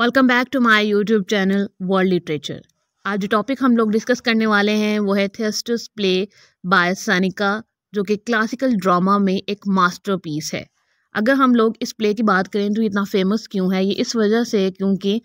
welcome back to my YouTube channel world literature आज जो topic हम लोग डिस्कस करने वाले हैं वो है थेस्टस प्ले बाय सानिका जो कि क्लासिकल ड्रामा में एक मास्टरपीस है अगर हम लोग इस प्ले की बात करें तो इतना फेमस क्यों है ये इस वजह से क्योंकि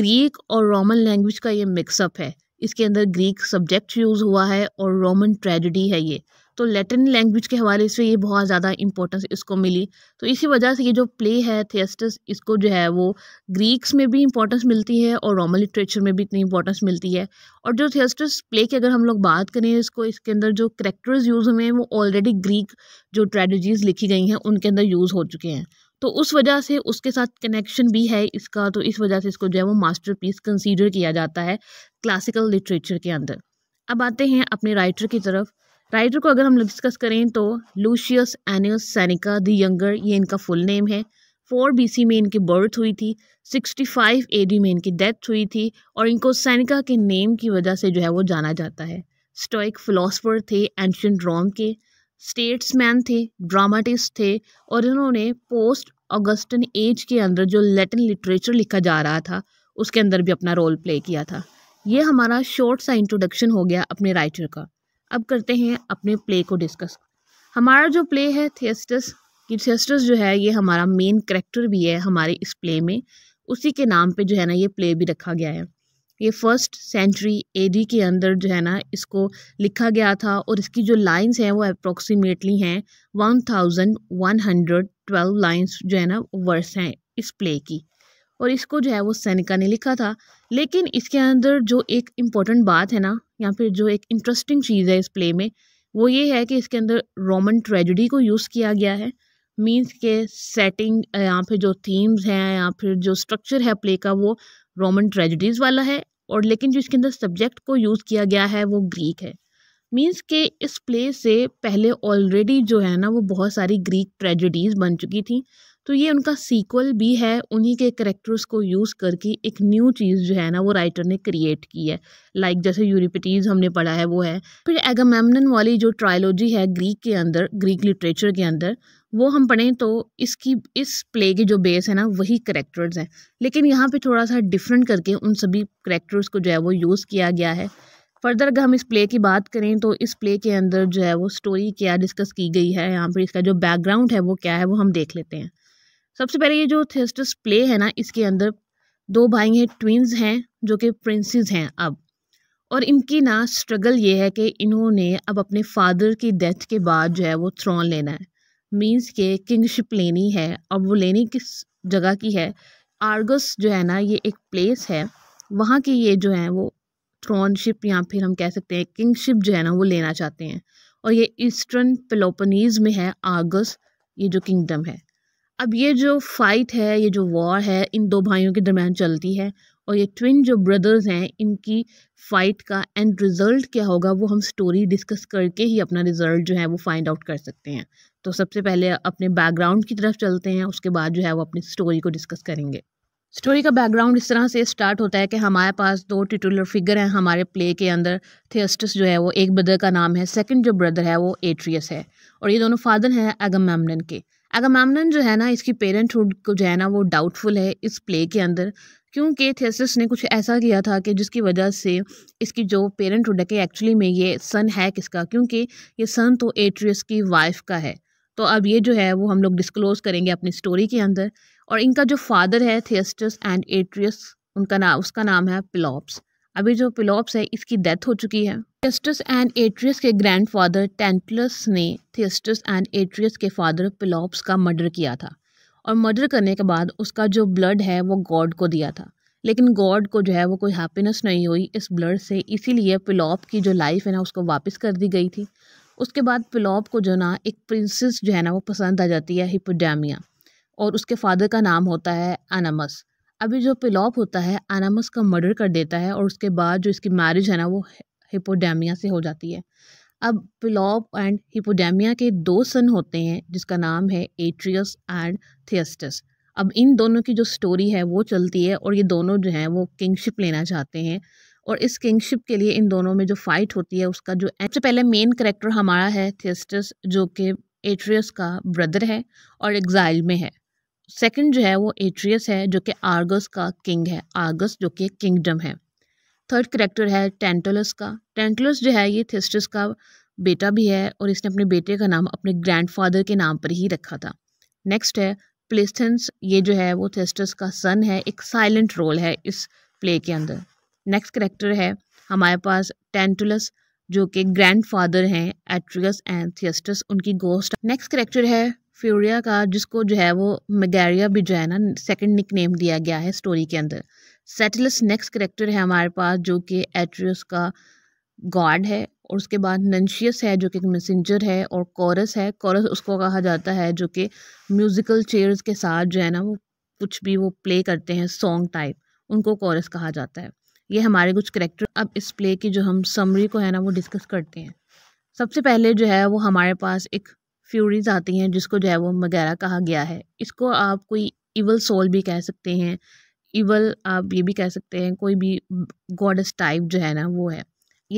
ग्रीक और रोमन लैंग्वेज का ये मिक्सअप है इसके अंदर ग्रीक सब्जेक्ट यूज़ हुआ है और रोमन ट्रेजिडी है ये तो लैटिन लैंग्वेज के हवाले से ये बहुत ज़्यादा इंपॉर्टेंस इसको मिली तो इसी वजह से ये जो प्ले है थेस्टस इसको जो है वो ग्रीक्स में भी इंपॉर्टेंस मिलती है और रोमन लिटरेचर में भी इतनी इंपॉर्टेंस मिलती है और जो थेस्टस प्ले की अगर हम लोग बात करें इसको इसके अंदर जो करेक्टर्स यूज़ हुए हैं वो ऑलरेडी ग्रीक जो ट्रेडजीज लिखी गई हैं उनके अंदर यूज़ हो चुके हैं तो उस वजह से उसके साथ कनेक्शन भी है इसका तो इस वजह से इसको जो है वो मास्टर पीस कंसीडर किया जाता है क्लासिकल लिटरेचर के अंदर अब आते हैं अपने राइटर की तरफ राइटर को अगर हम लोग डिस्कस करें तो Lucius Annaeus Seneca the younger ये इनका फुल नेम है फोर बी में इनकी बर्थ हुई थी सिक्सटी फाइव डी में इनकी डेथ हुई थी और इनको सैनिका के नेम की वजह से जो है वो जाना जाता है स्टोइक फिलोसफर थे एंशंट रोम के स्टेट्समैन थे ड्रामाटिस्ट थे और इन्होंने पोस्ट अगस्टन एज के अंदर जो लेटिन लिटरेचर लिखा जा रहा था उसके अंदर भी अपना रोल प्ले किया था ये हमारा शॉर्ट सा इंट्रोडक्शन हो गया अपने राइटर का अब करते हैं अपने प्ले को डिस्कस हमारा जो प्ले है थिएस्टस कि थियस्टस जो है ये हमारा मेन करेक्टर भी है हमारे इस प्ले में उसी के नाम पे जो है ना ये प्ले भी रखा गया है ये फर्स्ट सेंचुरी एडी के अंदर जो है ना इसको लिखा गया था और इसकी जो लाइंस हैं वो अप्रोक्सीमेटली हैं one thousand one hundred twelve lines जो है ना वर्स हैं इस प्ले की और इसको जो है वो सैनिका ने लिखा था लेकिन इसके अंदर जो एक इम्पॉर्टेंट बात है ना या फिर जो एक इंटरेस्टिंग चीज़ है इस प्ले में वो ये है कि इसके अंदर रोमन ट्रेजडी को यूज़ किया गया है मीन्स के सेटिंग या फिर जो थीम्स हैं या फिर जो स्ट्रक्चर है प्ले का वो रोमन ट्रेजडीज़ वाला है और लेकिन जो इसके अंदर सब्जेक्ट को यूज़ किया गया है वो ग्रीक है मीन्स के इस प्ले से पहले ऑलरेडी जो है ना वो बहुत सारी ग्रीक ट्रेजडीज़ बन चुकी थी तो ये उनका सीक्वल भी है उन्हीं के करेक्टर्स को यूज़ करके एक न्यू चीज़ जो है ना वो राइटर ने क्रिएट की है लाइक like जैसे यूरिपिटीज़ हमने पढ़ा है वो है फिर एगामेमनन वाली जो ट्रायलॉजी है ग्रीक के अंदर ग्रीक लिटरेचर के अंदर वो हम पढ़ें तो इसकी इस प्ले की जो बेस है ना वही करेक्टर्स हैं लेकिन यहाँ पर थोड़ा सा डिफरेंट करके उन सभी करेक्टर्स को जो है वो यूज़ किया गया है फर्दर अगर हम इस प्ले की बात करें तो इस प्ले के अंदर जो है वो स्टोरी क्या डिस्कस की गई है यहाँ पर इसका जो बैकग्राउंड है वो क्या है वो हम देख लेते हैं सबसे पहले ये जो थिएस्टस प्ले है ना इसके अंदर दो भाई हैं ट्विंस हैं जो कि प्रिंसेस हैं अब और इनकी ना स्ट्रगल ये है कि इन्होंने अब अपने फादर की डेथ के बाद जो है वो थ्रोन लेना है मीन्स के किंगशिप लेनी है और वो लेनी किस जगह की है आर्गस जो है ना ये एक प्लेस है वहाँ की ये जो है वो थ्रॉनशिप या फिर हम कह सकते हैं किंगशिप जो है ना वो लेना चाहते हैं और ये ईस्टर्न पेलोपनीज़ में है आर्गस ये जो किंगडम है अब ये जो फ़ाइट है ये जो वॉर है इन दो भाइयों के दरम्यान चलती है और ये ट्विन जो ब्रदर्स हैं इनकी फ़ाइट का एंड रिज़ल्ट क्या होगा वो हम स्टोरी डिस्कस करके ही अपना रिज़ल्ट जो है वो फाइंड आउट कर सकते हैं तो सबसे पहले अपने बैकग्राउंड की तरफ चलते हैं उसके बाद जो है वो अपनी स्टोरी को डिस्कस करेंगे स्टोरी का बैकग्राउंड इस तरह से स्टार्ट होता है कि हमारे पास दो टिटुलर फिगर हैं हमारे प्ले के अंदर थेस्टस जो है वो एक ब्रदर का नाम है सेकंड जो ब्रदर है वो एट्रियस है और ये दोनों फादर हैं एगम के एगामामनन जो है ना इसकी पेरेंटहुड को जो है ना वो डाउटफुल है इस प्ले के अंदर क्योंकि थेसिस ने कुछ ऐसा किया था कि जिसकी वजह से इसकी जो पेरेंटहुड है कि एक्चुअली में ये सन है किसका क्योंकि ये सन तो एट्रियस की वाइफ का है तो अब ये जो है वो हम लोग डिस्क्लोज करेंगे अपनी स्टोरी के अंदर और इनका जो फादर है थेस्टस एंड एट्रियस उनका नाम उसका नाम है पिलॉप्स अभी जो पिलोप्स है इसकी डेथ हो चुकी है थियस्टस एंड एट्रियस के ग्रैंडफादर टेंटलस ने थियस्टस एंड एट्रियस के फादर पिलोप्स का मर्डर किया था और मर्डर करने के बाद उसका जो ब्लड है वो गॉड को दिया था लेकिन गॉड को जो है वो कोई हैप्पीनेस नहीं हुई इस ब्लड से इसीलिए पिलोप की जो लाइफ है ना उसको वापस कर दी गई थी उसके बाद पिलोप को जो ना एक प्रिंसेस जो है ना वो पसंद आ जाती है हिपोडामिया और उसके फादर का नाम होता है अनमस अभी जो पिलॉप होता है अनामस का मर्डर कर देता है और उसके बाद जो इसकी मैरिज है ना वो हिपोडेमिया से हो जाती है अब पिलॉप एंड हिपोडेमिया के दो सन होते हैं जिसका नाम है एट्रियस एंड थियस्टस अब इन दोनों की जो स्टोरी है वो चलती है और ये दोनों जो हैं वो किंगशिप लेना चाहते हैं और इस किंगशिप के लिए इन दोनों में जो फाइट होती है उसका जो सबसे पहले मेन करेक्टर हमारा है थियस्टस जो कि एट्रियस का ब्रदर है और एग्जाइल में है सेकंड जो है वो एट्रियस है जो कि आर्गस का किंग है आर्गस जो कि किंगडम है थर्ड करेक्टर है टेंटलस का टेंटलस जो है ये थिस्टस का बेटा भी है और इसने अपने बेटे का नाम अपने ग्रैंडफादर के नाम पर ही रखा था नेक्स्ट है प्लेस्थेंस ये जो है वो थेस्टस का सन है एक साइलेंट रोल है इस प्ले के अंदर नेक्स्ट करेक्टर है हमारे पास टेंटुलस जो कि ग्रैंडफादर हैं एट्रियस एंड थियस्टस उनकी गोस्ट नेक्स्ट करेक्टर है फ्यूरिया का जिसको जो है वो मैगेरिया भी जो है ना सेकंड निक नेम दिया गया है स्टोरी के अंदर सेटलस नेक्स्ट करेक्टर है हमारे पास जो कि एट्रियस का गॉड है और उसके बाद नंशियस है जो कि एक मैसेंजर है और कॉरस है कॉरस उसको कहा जाता है जो कि म्यूज़िकल चेयर्स के साथ जो है ना वो कुछ भी वो प्ले करते हैं सॉन्ग टाइप उनको कॉरस कहा जाता है ये हमारे कुछ करेक्टर अब इस प्ले की जो हम समरी को है ना वो डिस्कस करते हैं सबसे पहले जो है वो हमारे पास एक फ्यूरीज आती हैं जिसको जो है वो वगैरह कहा गया है इसको आप कोई इवल सोल भी कह सकते हैं इवल आप ये भी कह सकते हैं कोई भी गॉडस टाइप जो है ना वो है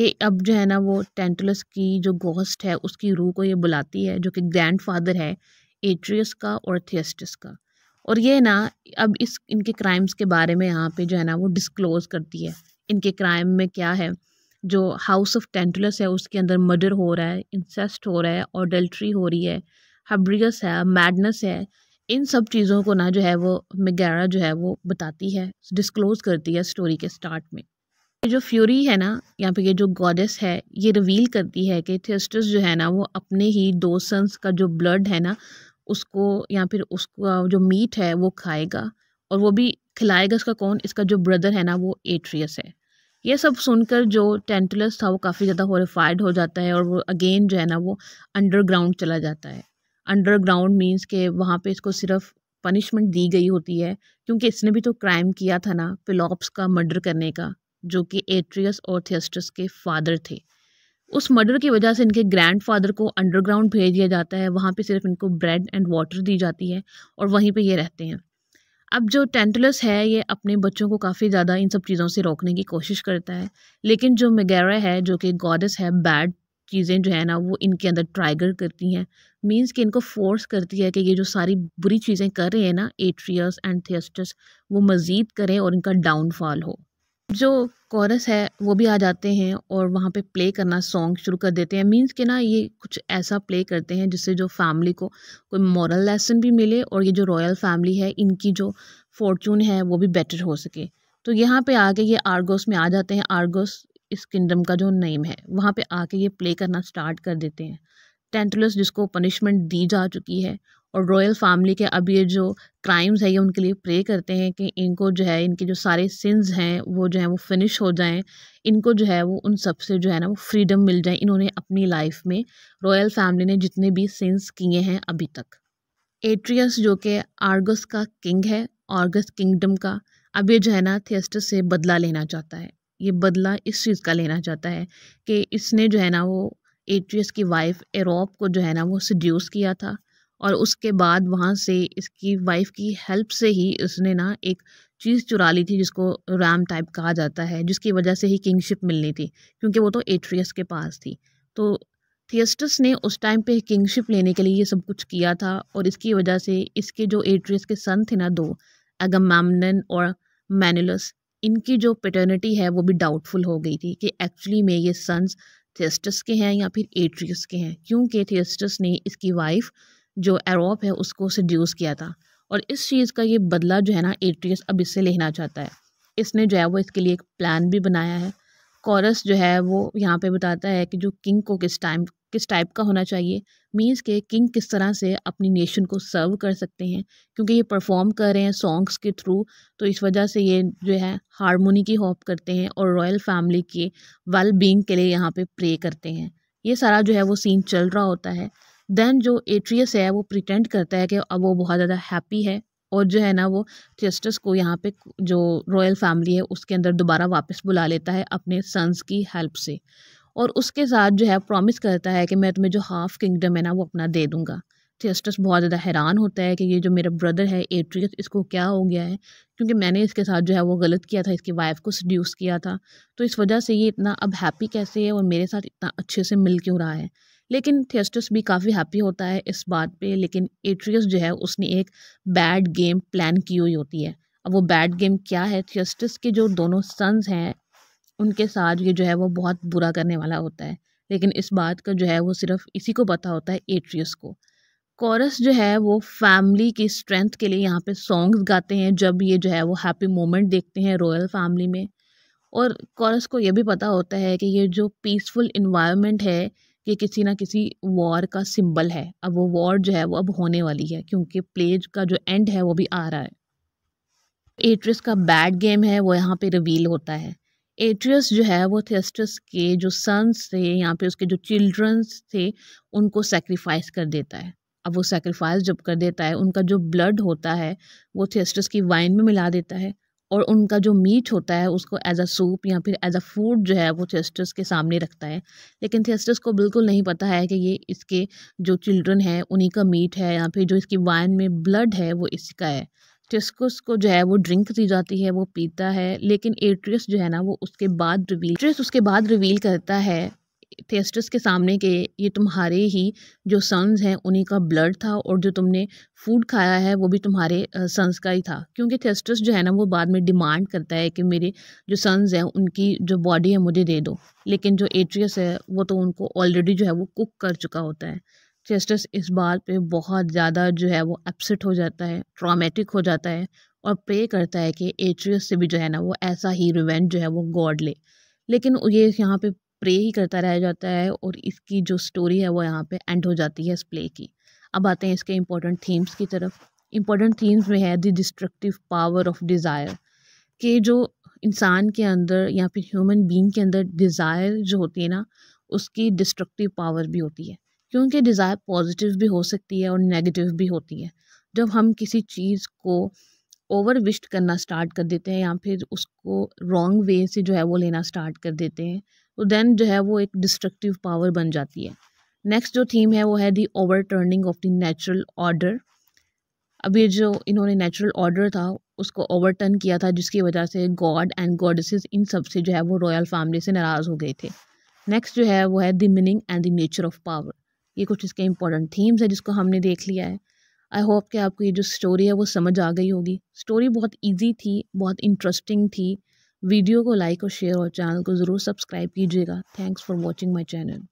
ये अब जो है ना वो टेंटलस की जो गोस्ट है उसकी रूह को ये बुलाती है जो कि ग्रैंड फादर है एट्रियस का और थियस्टिस का और ये ना अब इस इनके क्राइम्स के बारे में यहाँ पे जो है ना वो डिस्क्लोज़ करती है इनके क्राइम में क्या है जो हाउस ऑफ टेंटुलस है उसके अंदर मर्डर हो रहा है इंसेस्ट हो रहा है और डल्ट्री हो रही है हब्रियस है मैडनेस है इन सब चीज़ों को ना जो है वो मेगैरा जो है वो बताती है डिस्क्लोज करती है स्टोरी के स्टार्ट में ये जो फ्यूरी है ना यहाँ पे ये जो गॉडेस है ये रिवील करती है कि थेस्टस जो है ना वो अपने ही दो सन्स का जो ब्लड है ना उसको या फिर उसका जो मीट है वो खाएगा और वो भी खिलाएगा उसका कौन इसका जो ब्रदर है ना वो एट्रियस है ये सब सुनकर जो टेंटलस था वो काफ़ी ज़्यादा हॉरीफाइड हो जाता है और वो अगेन जो है ना वो अंडरग्राउंड चला जाता है अंडरग्राउंड मीन्स के वहाँ पे इसको सिर्फ पनिशमेंट दी गई होती है क्योंकि इसने भी तो क्राइम किया था ना पिलॉप्स का मर्डर करने का जो कि एट्रियस और थियस्टस के फादर थे उस मर्डर की वजह से इनके फ़ादर को अंडरग्राउंड भेज दिया जाता है वहाँ पर सिर्फ इनको ब्रेड एंड वाटर दी जाती है और वहीं पर ये रहते हैं अब जो टेंटलस है ये अपने बच्चों को काफ़ी ज़्यादा इन सब चीज़ों से रोकने की कोशिश करता है लेकिन जो मेगेरा है जो कि गॉडस है बैड चीज़ें जो है ना वो इनके अंदर ट्राइगर करती हैं मींस कि इनको फोर्स करती है कि ये जो सारी बुरी चीज़ें कर रहे हैं ना एट्रियस एंड थियस्टस वो मज़ीद करें और इनका डाउनफॉल हो जो कोरस है वो भी आ जाते हैं और वहाँ पे प्ले करना सॉन्ग शुरू कर देते हैं मींस के ना ये कुछ ऐसा प्ले करते हैं जिससे जो फैमिली को कोई मॉरल लेसन भी मिले और ये जो रॉयल फैमिली है इनकी जो फॉर्चून है वो भी बेटर हो सके तो यहाँ पे आके ये आर्गोस में आ जाते हैं आर्गोस इस किंगडम का जो नेम है वहाँ पर आके ये प्ले करना स्टार्ट कर देते हैं टेंटुलस जिसको पनिशमेंट दी जा चुकी है और रॉयल फैमिली के अब ये जो क्राइम्स है ये उनके लिए प्रे करते हैं कि इनको जो है इनके जो सारे सिंस हैं वो जो है वो फिनिश हो जाएं इनको जो है वो उन सब से जो है ना वो फ्रीडम मिल जाए इन्होंने अपनी लाइफ में रॉयल फैमिली ने जितने भी सिंस किए हैं अभी तक एट्रियस जो कि आर्गस का किंग है आर्गस किंगडम का अब ये जो है ना थियस्टस से बदला लेना चाहता है ये बदला इस चीज़ का लेना चाहता है कि इसने जो है ना वो एट्रियस की वाइफ एरोप को जो है ना वो सड्यूस किया था और उसके बाद वहाँ से इसकी वाइफ की हेल्प से ही इसने ना एक चीज़ चुरा ली थी जिसको रैम टाइप कहा जाता है जिसकी वजह से ही किंगशिप मिलनी थी क्योंकि वो तो एट्रियस के पास थी तो थियस्टस ने उस टाइम पे किंगशिप लेने के लिए ये सब कुछ किया था और इसकी वजह से इसके जो एट्रियस के सन थे ना दो एगमन और मैनुलस इनकी जो पेटर्निटी है वो भी डाउटफुल हो गई थी कि एक्चुअली में ये सन्स थियस्टस के हैं या फिर एट्रियस के हैं क्योंकि थियस्टस ने इसकी वाइफ़ जो एरोप है उसको सड्यूस किया था और इस चीज़ का ये बदला जो है ना एट्रियस अब इससे लेना चाहता है इसने जो है वो इसके लिए एक प्लान भी बनाया है कॉरस जो है वो यहाँ पे बताता है कि जो किंग को किस टाइम किस टाइप का होना चाहिए मीन्स के किंग किस तरह से अपनी नेशन को सर्व कर सकते हैं क्योंकि ये परफॉर्म कर रहे हैं सॉन्ग्स के थ्रू तो इस वजह से ये जो है हारमोनी की होप करते हैं और रॉयल फैमिली के वेल बींग के लिए यहाँ पर प्रे करते हैं ये सारा जो है वो सीन चल रहा होता है दैन जो एट्रियस है वो प्रिटेंड करता है कि अब वो बहुत ज़्यादा हैप्पी है और जो है ना वो थियस्टस को यहाँ पे जो रॉयल फैमिली है उसके अंदर दोबारा वापस बुला लेता है अपने सन्स की हेल्प से और उसके साथ जो है प्रॉमिस करता है कि मैं तुम्हें जो हाफ़ किंगडम है ना वो अपना दे दूँगा थियस्टस बहुत ज़्यादा हैरान होता है कि ये जो मेरा ब्रदर है एट्रियस इसको क्या हो गया है क्योंकि मैंने इसके साथ जो है वो गलत किया था इसकी वाइफ को सड्यूस किया था तो इस वजह से ये इतना अब हैप्पी कैसे है और मेरे साथ इतना अच्छे से मिल क्यों रहा है लेकिन थियस्टस भी काफ़ी हैप्पी होता है इस बात पे लेकिन एट्रियस जो है उसने एक बैड गेम प्लान की हुई होती है अब वो बैड गेम क्या है थियस्टस के जो दोनों सन्स हैं उनके साथ ये जो है वो बहुत बुरा करने वाला होता है लेकिन इस बात का जो है वो सिर्फ इसी को पता होता है एट्रियस को कॉरस जो है वो फैमिली की स्ट्रेंथ के लिए यहाँ पे सॉन्ग्स गाते हैं जब ये जो है वो हैप्पी मोमेंट देखते हैं रॉयल फैमिली में और कॉरस को ये भी पता होता है कि ये जो पीसफुल इन्वायरमेंट है ये किसी ना किसी वॉर का सिंबल है अब वो वॉर जो है वो अब होने वाली है क्योंकि प्लेज का जो एंड है वो भी आ रहा है एट्रियस का बैड गेम है वो यहाँ पे रिवील होता है एट्रियस जो है वो थेस्टस के जो सन्स थे यहाँ पे उसके जो चिल्ड्रंस थे उनको सेक्रीफाइस कर देता है अब वो सेक्रीफाइस जब कर देता है उनका जो ब्लड होता है वो थेस्टस की वाइन में मिला देता है और उनका जो मीट होता है उसको एज अ सूप या फिर एज अ फूड जो है वो थियस्टस के सामने रखता है लेकिन थियस्टस को बिल्कुल नहीं पता है कि ये इसके जो चिल्ड्रन है उन्हीं का मीट है या फिर जो इसकी वाइन में ब्लड है वो इसका है टेस्कस को जो है वो ड्रिंक दी जाती है वो पीता है लेकिन एट्रियस जो है ना वो उसके बाद रिवील एट्रियस उसके बाद रिवील करता है थेस्टस के सामने के ये तुम्हारे ही जो सन्स हैं उन्हीं का ब्लड था और जो तुमने फूड खाया है वो भी तुम्हारे सन्स का ही था क्योंकि थेस्टस जो है ना वो बाद में डिमांड करता है कि मेरे जो सन्स हैं उनकी जो बॉडी है मुझे दे दो लेकिन जो एट्रियस है वो तो उनको ऑलरेडी जो है वो कुक कर चुका होता है थेस्टस इस बात पे बहुत ज़्यादा जो है वो अपसेट हो जाता है ट्रामेटिक हो जाता है और प्रे करता है कि एट्रियस से भी जो है ना वो ऐसा ही रिवेंज जो है वो गॉड ले लेकिन ये यहाँ पे प्रे ही करता रह जाता है और इसकी जो स्टोरी है वो यहाँ पे एंड हो जाती है इस प्ले की अब आते हैं इसके इम्पोर्टेंट थीम्स की तरफ इम्पोर्टेंट थीम्स में है the destructive power of desire कि जो इंसान के अंदर या फिर ह्यूमन बींग के अंदर डिज़ायर जो होती है ना उसकी डिस्ट्रक्टिव पावर भी होती है क्योंकि डिज़ायर पॉजिटिव भी हो सकती है और नेगेटिव भी होती है जब हम किसी चीज़ को ओवर विश्ड करना स्टार्ट कर देते हैं या फिर उसको रॉन्ग वे से जो है वो लेना स्टार्ट कर देते हैं तो देन जो है वो एक डिस्ट्रक्टिव पावर बन जाती है नेक्स्ट जो थीम है वो है the overturning of the natural order अब ये जो इन्होंने नेचुरल ऑर्डर था उसको ओवर टर्न किया था जिसकी वजह से गॉड एंड गॉडेसेस इन सब से जो है वो रॉयल फैमिली से नाराज़ हो गए थे नेक्स्ट जो है वो है the meaning and the nature of power ये कुछ इसके इंपॉर्टेंट थीम्स है जिसको हमने देख लिया है आई होप कि आपको ये जो स्टोरी है वो समझ आ गई होगी स्टोरी बहुत ईजी थी बहुत इंटरेस्टिंग थी वीडियो को लाइक और शेयर और चैनल को ज़रूर सब्सक्राइब कीजिएगा thanks for watching my channel